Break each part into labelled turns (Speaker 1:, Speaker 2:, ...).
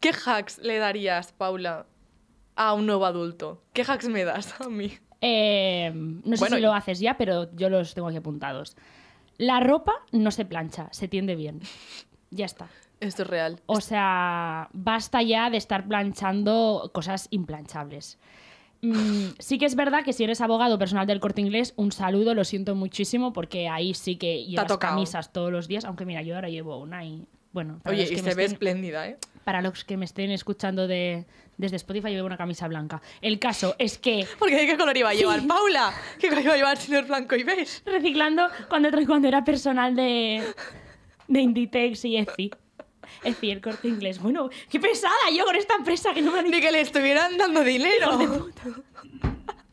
Speaker 1: ¿Qué hacks le darías, Paula, a un nuevo adulto? ¿Qué hacks me das a mí?
Speaker 2: Em, no sé si lo haces ya, pero yo los tengo aquí apuntados. La ropa no se plancha, se tiende bien. Ya está. Esto es real. O sea, basta ya de estar planchando cosas implanchables. Mm, sí que es verdad que si eres abogado personal del corte inglés, un saludo, lo siento muchísimo, porque ahí sí que llevas camisas todos los días, aunque mira, yo ahora llevo una y... Bueno, Oye, y se ve espléndida, ¿eh? para los que me estén escuchando de, desde Spotify, llevo una camisa blanca. El caso es que. Porque de qué color iba a llevar, Paula. ¿Qué color iba a llevar el señor blanco y ves. Reciclando cuando, cuando era personal de, de Inditex y EFI. Es el corte inglés. Bueno, qué pesada yo con esta empresa que no me Ni que le estuvieran dando dinero.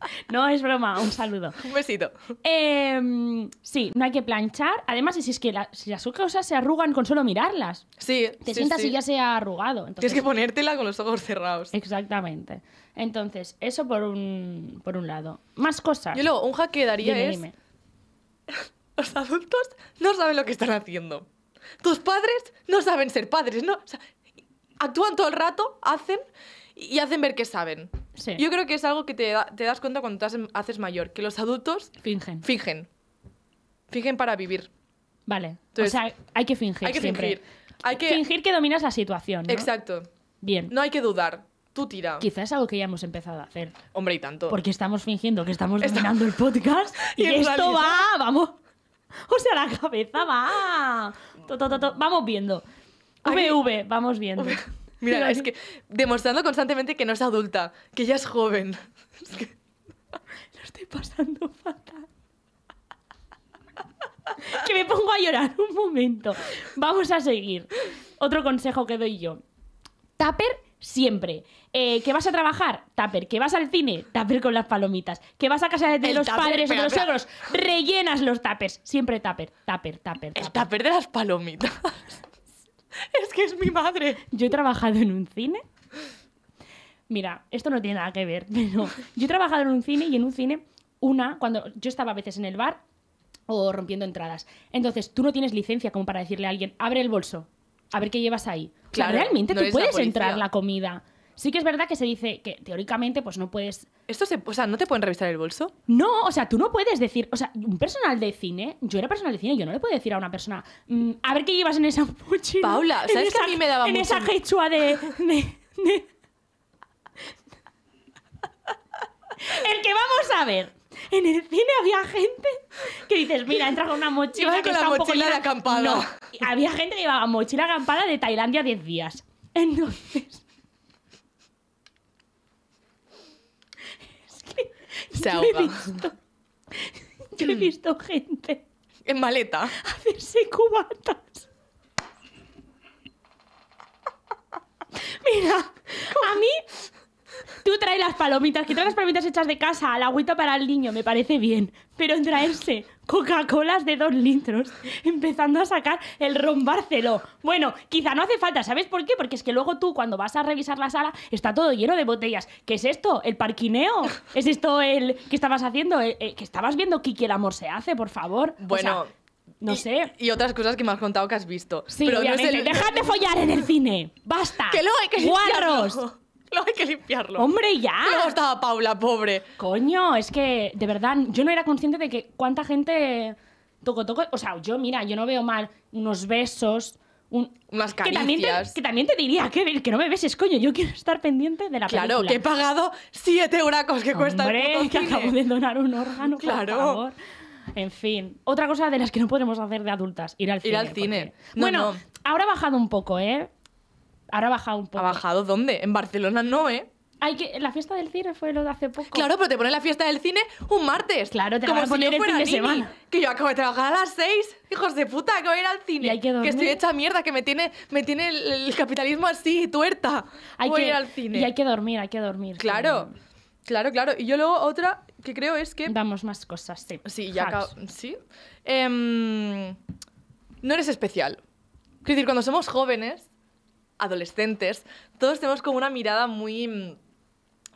Speaker 2: No, es broma, un saludo. Un besito. Em, sí, no hay que planchar. Además, si es que las cosas se arrugan con solo mirarlas. Sí. Te sientas y ya se ha arrugado. Tienes que ponértela con los ojos cerrados. Exactamente. Entonces, eso por un, por un lado. Más cosas. Yo luego, un hack que daría es... Los adultos no
Speaker 1: saben lo que están haciendo. Tus padres no saben ser padres, ¿no? actúan todo el rato, hacen y hacen ver que saben. Yo creo que es algo que te, das cuenta cuando te haces mayor, que los adultos fingen. Fingen. Fingen para vivir.
Speaker 2: Vale. o sea, hay que fingir. Hay que fingir. Hay que... Fingir que dominas la situación. Exacto. Bien. No hay que dudar. Tú tira. Quizás es algo que ya hemos empezado a hacer. Hombre, y tanto. Porque estamos fingiendo que estamos dominando el podcast y, esto va, vamos. O sea, la cabeza va. To, to, vamos viendo. V, vamos viendo. Mira, es
Speaker 1: que demostrando constantemente que no es adulta, que ya es joven. lo estoy pasando
Speaker 2: fatal. Que me pongo a llorar un momento. Vamos a seguir. Otro consejo que doy yo. Taper siempre. Eh, ¿Que vas a trabajar? taper. ¿Que vas al cine? taper con las palomitas. ¿Que vas a casa de los padres o de los Rellenas los tapers. Siempre taper, taper, taper. El de las palomitas. Es que es mi madre. Yo he trabajado en un cine. Mira, esto no tiene nada que ver, pero yo he trabajado en un cine y en un cine, una, cuando yo estaba a veces en el bar o rompiendo entradas. Entonces, tú no tienes licencia como para decirle a alguien, abre el bolso, a ver qué llevas ahí. Claro, realmente no tú puedes entrar la comida. Sí que es verdad que se dice que teóricamente pues no puedes... ¿Esto se, o sea, no te pueden revisar el bolso? No, o sea, tú no puedes decir, o sea, un personal de cine, yo era personal de cine, yo no le puedo decir a una persona, mm, a ver qué llevas en esa mochila. Paula, ¿sabes que a mí me daba en esa quechua de, El que vamos a ver en el cine había gente que dices, mira, entra con una mochila. que está la un de acampada. había gente que llevaba mochila acampada de Tailandia 10 días. Entonces,
Speaker 1: he visto... Yo he mm. visto gente en maleta. Hacerse
Speaker 2: cubatas. Mira, a mí Tú traes las palomitas, que traes las palomitas hechas de casa, la agüita para el niño, me parece bien. Pero en traerse Coca-Colas de dos litros, empezando a sacar el ron Barceló. Bueno, quizá no hace falta, ¿sabes por qué? Porque es que luego tú, cuando vas a revisar la sala, está todo lleno de botellas. ¿Qué es esto? ¿El parquineo? ¿Es esto el que estabas haciendo? Eh, eh, ¿Que estabas viendo Kiki el amor se hace, por favor? Bueno. no sé. Y otras cosas que me has contado que has visto. Sí, Pero obviamente. No follar en el cine! ¡Basta! ¡Que lo hay que ¡Guarros! Lo hay que limpiarlo. Hombre, ya. ¿Cómo estaba Paula, pobre? Coño, es que de verdad yo no era consciente de que cuánta gente toco toco, o sea, yo mira, yo no veo mal unos besos, unas caricias. Que también, te, diría que, que no me beses, coño, yo quiero estar pendiente de la claro, Claro, que he pagado siete huracos que cuesta el que acabo de donar un órgano, claro. por favor. En fin, otra cosa de las que no podemos hacer de adultas, ir al cine. Ir al cine. bueno, ahora ha bajado un poco, ¿eh? Ahora ha bajado un poco. ¿Ha bajado dónde? En Barcelona no, ¿eh? Hay que, la fiesta del cine fue lo de hace poco. Claro, pero te ponen la fiesta del
Speaker 1: cine un martes. Claro, te la a poner fin de semana. Que yo acabo de trabajar a las seis. Hijos de puta, acabo de ir al cine. que, estoy hecha mierda, que me tiene, me tiene el, capitalismo así, tuerta. Hay Voy que ir al cine. Y hay que dormir, hay que dormir. Claro, claro, claro. Y yo luego otra que creo es que... Damos más cosas, sí. Sí, ya acabo, Sí. Em, no eres especial. Es decir, cuando somos jóvenes adolescentes, todos tenemos como una mirada muy... Mm,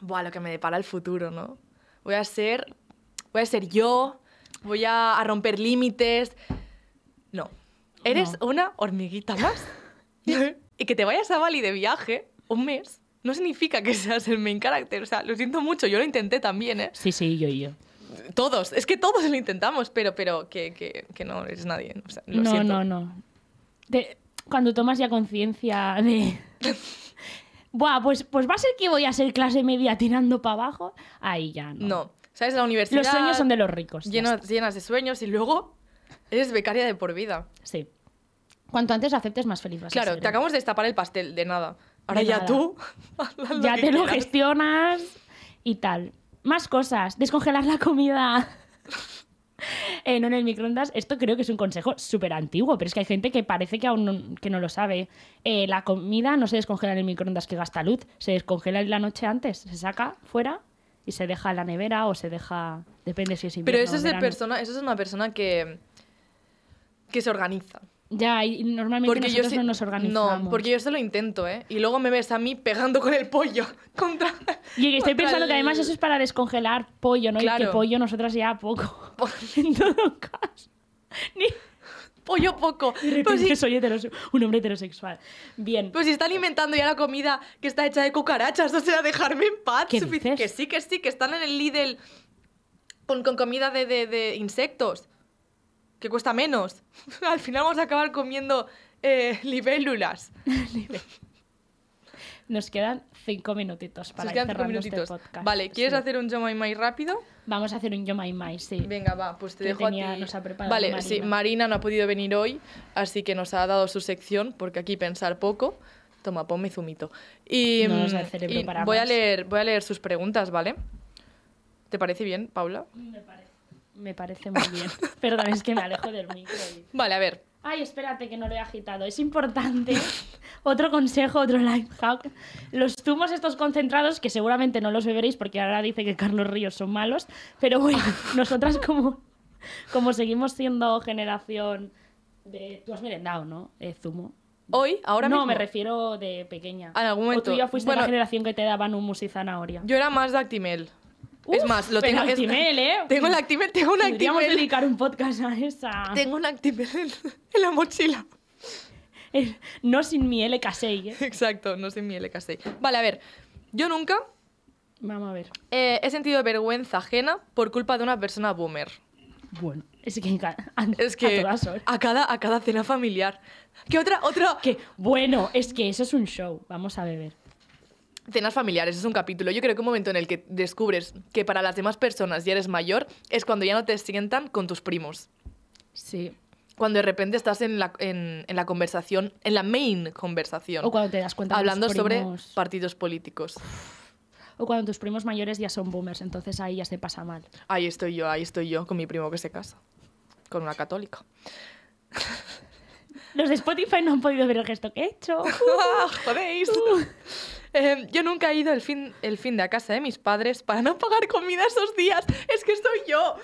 Speaker 1: buah, lo que me depara el futuro, ¿no? Voy a ser... Voy a ser yo, voy a, romper límites. No. Eres una hormiguita más. y que te vayas a Bali de viaje un mes no significa que seas el main character. O sea, lo siento mucho, yo lo intenté también, ¿eh?
Speaker 2: Sí, sí, yo y yo.
Speaker 1: Todos, es que todos lo intentamos, pero, pero que, no eres nadie. no, no, no,
Speaker 2: no cuando tomas ya conciencia de... Buah, pues, pues va a ser que voy a ser clase media tirando para abajo. Ahí ya no. No, ¿sabes? La universidad... Los sueños son de los ricos. Llenas, llenas de sueños y luego eres becaria de por vida. Sí. Cuanto antes aceptes, más feliz vas Claro, a ser, te ¿eh? acabamos de destapar el pastel, de nada. Ahora ya tú... ya te lo gestionas y tal. Más cosas. Descongelar la comida. no en el microondas. Esto creo que es un consejo súper antiguo, pero es que hay gente que parece que aún no, que no lo sabe. Eh, la comida no se descongela en el microondas que gasta luz, se descongela en la noche antes, se saca fuera y se deja en la nevera o se deja... Depende si es invierno Pero eso es, de persona,
Speaker 1: eso es una persona que, que se organiza. Ya, normalmente porque nosotros no nos organizamos. No, porque yo esto lo intento, ¿eh? Y luego me ves a mí pegando con el pollo contra...
Speaker 2: Y estoy pensando que además eso es para descongelar pollo, ¿no? Y que pollo nosotras ya poco. en todo caso. Pollo poco. De pues repente pues soy un hombre heterosexual. Bien. Pues si está alimentando ya la comida
Speaker 1: que está hecha de cucarachas, o sea, dejarme en paz. Que sí, que sí, que están en el Lidl con, comida de, de insectos que cuesta menos. Al final vamos a acabar comiendo eh, libélulas.
Speaker 2: Nos quedan cinco minutitos para este podcast. Vale, ¿quieres hacer un yo mai rápido? Vamos a hacer un yo mai sí. Venga, va, pues te dejo a Nos vale, Marina. sí,
Speaker 1: Marina no ha podido venir hoy, así que nos ha dado su sección, porque aquí pensar poco. Toma, ponme zumito.
Speaker 2: Y, mm, voy a leer,
Speaker 1: voy a leer sus preguntas, ¿vale? ¿Te parece bien,
Speaker 2: Paula? Me parece. Me parece muy bien. Perdón, es que me alejo del micro. Vale, a ver. Ay, espérate que no lo he agitado. Es importante. otro consejo, otro life hack. Los zumos estos concentrados, que seguramente no los beberéis porque ahora dice que Carlos Ríos son malos, pero bueno, nosotras como, como seguimos siendo generación de... Tú has merendado, ¿no? Eh, zumo. ¿Hoy? ¿Ahora no, No, me refiero de pequeña. En algún momento. O tú ya fuiste la generación que te daban un y zanahoria. Yo era más de actimel es más, lo tengo. Actimel, ¿eh? Tengo el Actimel, tengo un Actimel. Podríamos dedicar un podcast a esa. Tengo un Actimel en, la mochila. no sin mi LK6, ¿eh? Exacto, no sin mi
Speaker 1: LK6. Vale, a ver. Yo nunca. Vamos a ver. Eh, he sentido vergüenza ajena por culpa de una persona boomer.
Speaker 2: Bueno, es que a, horas. cada, a
Speaker 1: cada cena familiar. ¿Qué otra? otra? bueno, es que eso es un show. Vamos a beber. Cenas familiares es un capítulo. Yo creo que un momento en el que descubres que para las demás personas ya eres mayor es cuando ya no te sientan con tus primos. Sí. Cuando de repente estás en la, en, en la conversación, en la main conversación. O cuando te das cuenta Hablando sobre partidos políticos.
Speaker 2: O cuando tus primos mayores ya son boomers, entonces ahí ya se pasa mal.
Speaker 1: Ahí estoy yo, ahí estoy yo con mi primo que se casa. Con una católica. Los de Spotify no han podido ver el gesto que he hecho. joder ¡Ah, ¡Jodéis! Uh. Em, yo nunca he ido el fin, el fin de a casa de mis padres para no pagar comida esos días.
Speaker 2: Es que estoy yo.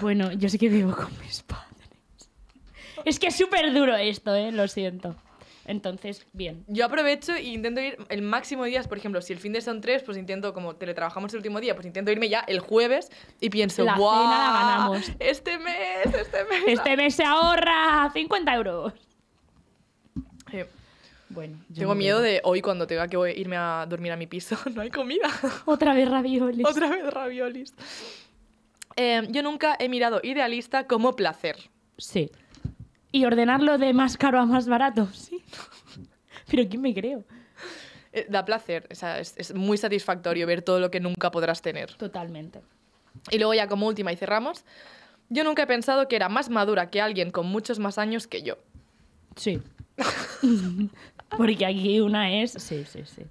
Speaker 2: Bueno, yo sí que vivo con mis padres. Es que es súper duro esto, eh, Lo siento. Entonces, bien. Yo aprovecho e intento ir el
Speaker 1: máximo de días. Por ejemplo, si el fin de son tres, pues intento, como teletrabajamos el último día, pues intento irme ya el jueves y pienso, la ganamos. Este mes, este mes. Este
Speaker 2: mes se ahorra 50 euros. Sí. Bueno,
Speaker 1: tengo miedo de hoy cuando tenga que irme a dormir a mi piso, no hay comida.
Speaker 2: Otra vez raviolis. Otra vez
Speaker 1: raviolis. Em, yo nunca he mirado idealista como placer.
Speaker 2: Sí. Y ordenarlo de más caro a más barato, sí. Pero ¿quién me creo?
Speaker 1: Eh, da placer, o es, es muy satisfactorio ver todo lo que nunca podrás tener. Totalmente. Y luego ya como última y cerramos, yo nunca he pensado que era más madura que alguien con muchos más años que
Speaker 2: yo. Sí. Porque aquí una es. Sí, sí, sí.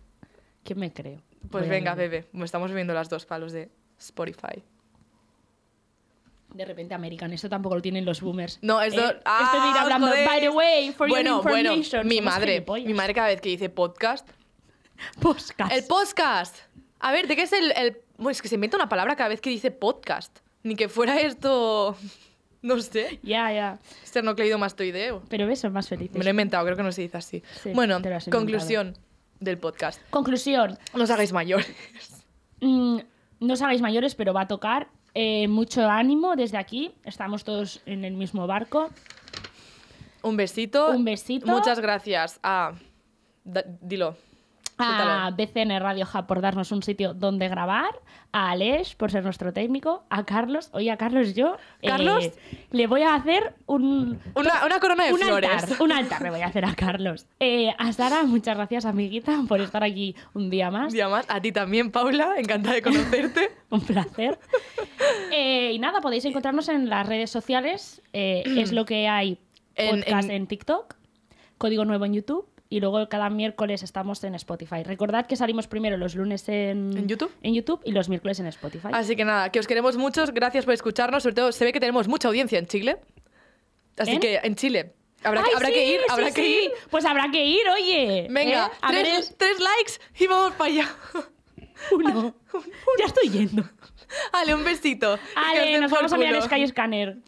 Speaker 2: ¿Qué me creo? Pues venga,
Speaker 1: Pepe. bebé. Estamos viendo las dos palos de Spotify. De repente American, eso tampoco lo tienen los boomers. No, es... Eh, ah, hablando, by the way, for your information. mi madre, mi madre cada vez que dice podcast... Podcast. El podcast. A ver, ¿de qué es el, es que se inventa una palabra cada vez que dice podcast. Ni que fuera esto... No sé. Ya, ya. Este no idea.
Speaker 2: Pero eso es más feliz Me lo he inventado, creo que no se dice así. bueno, conclusión del podcast. Conclusión. No os hagáis mayores. Mm, no os hagáis mayores, pero va a tocar. Eh, mucho ánimo desde aquí. Estamos todos en el mismo barco. Un besito. Un besito. Muchas gracias
Speaker 1: a... dilo a
Speaker 2: BCN Radio Hub por darnos un sitio donde grabar, a Alex por ser nuestro técnico, a Carlos, oye a Carlos yo, eh, Carlos, le voy a hacer un... Una, corona de flores. un altar le voy a hacer a Carlos. Eh, a Sara, muchas gracias amiguita por estar aquí un día más. Un día más, a ti también Paula, encantada de conocerte. un placer. Eh, y nada, podéis encontrarnos en las redes sociales, es lo que hay podcast en TikTok, Código Nuevo en YouTube y luego cada miércoles estamos en Spotify. Recordad que salimos primero los lunes en, YouTube? y los miércoles en Spotify. Así
Speaker 1: que nada, que os queremos muchos, gracias por escucharnos, sobre todo se ve que tenemos mucha audiencia en Chile. Así que en Chile.
Speaker 2: Habrá, que, habrá que ir, habrá que
Speaker 1: Pues habrá que ir, oye. Venga, ¿Eh? tres, tres likes y vamos para allá. Uno. Ya estoy yendo. Ale, un besito.
Speaker 2: Ale, nos vamos a mirar Sky Scanner.